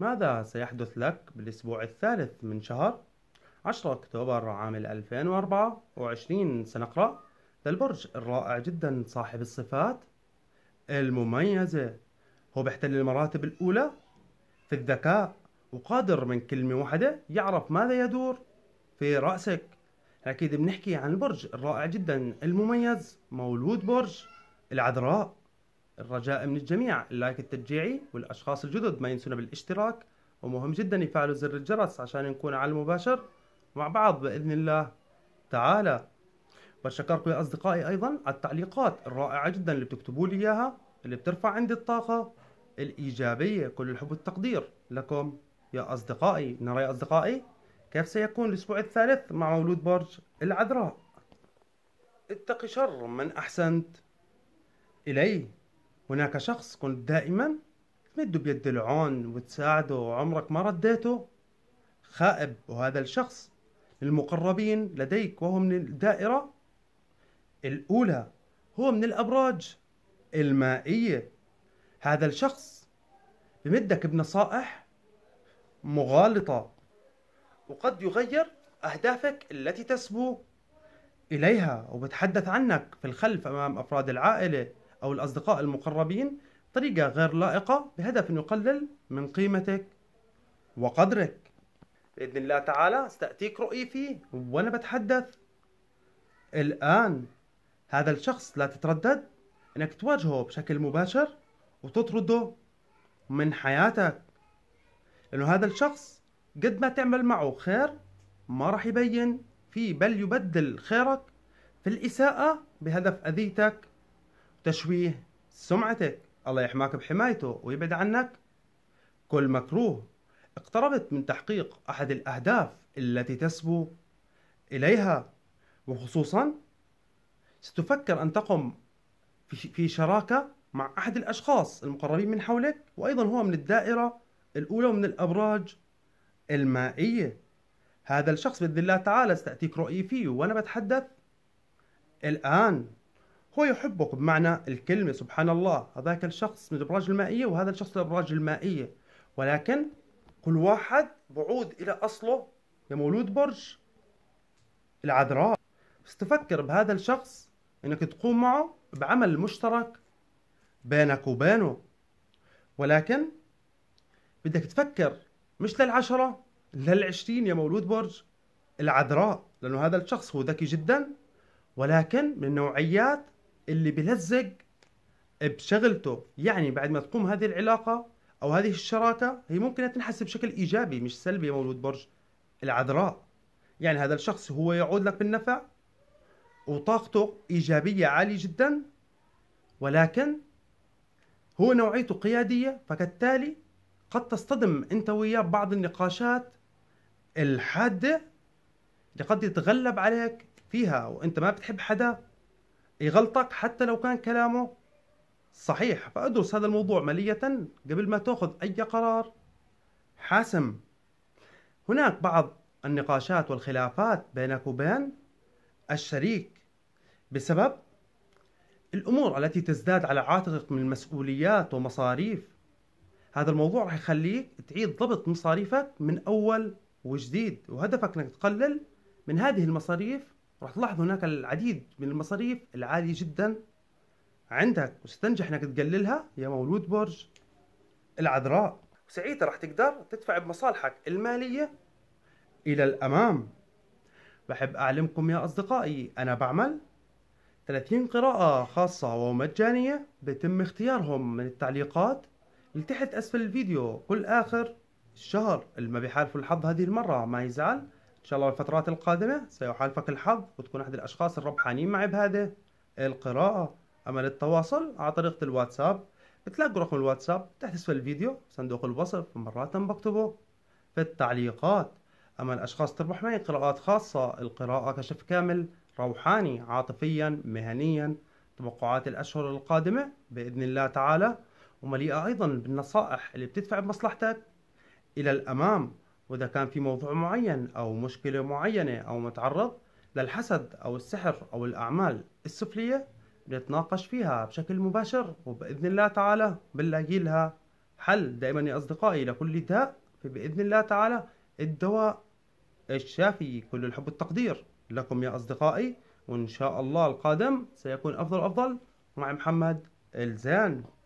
ماذا سيحدث لك بالأسبوع الثالث من شهر 10 أكتوبر عام 2024 سنقرأ للبرج الرائع جدا صاحب الصفات المميزة هو بيحتل المراتب الأولى في الذكاء وقادر من كلمة واحدة يعرف ماذا يدور في رأسك أكيد بنحكي عن البرج الرائع جدا المميز مولود برج العذراء الرجاء من الجميع اللايك التشجيعي والأشخاص الجدد ما ينسونا بالاشتراك ومهم جدا يفعلوا زر الجرس عشان نكون على المباشر مع بعض بإذن الله تعالى بشكركم يا أصدقائي أيضا على التعليقات الرائعة جدا اللي بتكتبوا لي إياها اللي بترفع عندي الطاقة الإيجابية كل الحب والتقدير لكم يا أصدقائي نرى يا أصدقائي كيف سيكون الأسبوع الثالث مع مولود برج العذراء اتقي شر من أحسنت إليه هناك شخص كنت دائما تمد بيد العون وتساعده وعمرك ما رديته خائب وهذا الشخص المقربين لديك وهو من الدائرة الأولى هو من الأبراج المائية هذا الشخص بمدك بنصائح مغالطة وقد يغير أهدافك التي تسبو إليها وبتحدث عنك في الخلف أمام أفراد العائلة أو الأصدقاء المقربين طريقة غير لائقة بهدف أنه يقلل من قيمتك وقدرك بإذن الله تعالى استأتيك رؤي فيه وأنا بتحدث الآن هذا الشخص لا تتردد أنك تواجهه بشكل مباشر وتطرده من حياتك لأنه هذا الشخص قد ما تعمل معه خير ما راح يبين فيه بل يبدل خيرك في الإساءة بهدف أذيتك تشويه سمعتك الله يحماك بحمايته ويبعد عنك كل مكروه اقتربت من تحقيق أحد الأهداف التي تسبو إليها وخصوصا ستفكر أن تقم في شراكة مع أحد الأشخاص المقربين من حولك وأيضا هو من الدائرة الأولى ومن الأبراج المائية هذا الشخص بإذن الله تعالى ستأتيك رؤية فيه وأنا بتحدث الآن هو يحبك بمعنى الكلمة سبحان الله هذاك الشخص من الأبراج المائية وهذا الشخص من الأبراج المائية ولكن كل واحد بعود إلى أصله يا مولود برج العذراء بس تفكر بهذا الشخص إنك تقوم معه بعمل مشترك بينك وبينه ولكن بدك تفكر مش للعشرة للعشرين يا مولود برج العذراء لأنه هذا الشخص هو ذكي جدا ولكن من نوعيات اللي بيلزق بشغلته يعني بعد ما تقوم هذه العلاقة أو هذه الشراكة هي ممكن تنحسب بشكل إيجابي مش سلبي يا مولود برج العذراء يعني هذا الشخص هو يعود لك بالنفع وطاقته إيجابية عالية جدا ولكن هو نوعيته قيادية فكالتالي قد تصطدم أنت وياه بعض النقاشات الحادة اللي قد يتغلب عليك فيها وأنت ما بتحب حدا يغلطك حتى لو كان كلامه صحيح فادرس هذا الموضوع مالية قبل ما تاخذ اي قرار حاسم هناك بعض النقاشات والخلافات بينك وبين الشريك بسبب الامور التي تزداد على عاتقك من المسؤوليات ومصاريف هذا الموضوع راح يخليك تعيد ضبط مصاريفك من اول وجديد وهدفك انك تقلل من هذه المصاريف راح تلاحظ هناك العديد من المصاريف العالية جدا عندك وستنجح انك تقللها يا مولود برج العذراء ساعتها راح تقدر تدفع بمصالحك المالية إلى الأمام بحب أعلمكم يا أصدقائي أنا بعمل 30 قراءة خاصة ومجانية بيتم اختيارهم من التعليقات اللي تحت أسفل الفيديو كل آخر الشهر اللي ما بيحالفوا الحظ هذه المرة ما يزعل ان شاء الله الفترات القادمه سيحالفك الحظ وتكون احد الاشخاص الربحانين معي بهذه القراءه اما للتواصل على طريقه الواتساب بتلاقوا رقم الواتساب تحت اسفل الفيديو صندوق الوصف مرات بكتبه في التعليقات اما الاشخاص تربح معي قراءات خاصه القراءه كشف كامل روحاني عاطفيا مهنيا توقعات الاشهر القادمه باذن الله تعالى ومليئه ايضا بالنصائح اللي بتدفع بمصلحتك الى الامام وإذا كان في موضوع معين أو مشكلة معينة أو متعرض للحسد أو السحر أو الأعمال السفلية بنتناقش فيها بشكل مباشر وبإذن الله تعالى بنلاقي لها حل دائما يا أصدقائي لكل داء فبإذن الله تعالى الدواء الشافي كل الحب والتقدير لكم يا أصدقائي وإن شاء الله القادم سيكون أفضل أفضل مع محمد الزان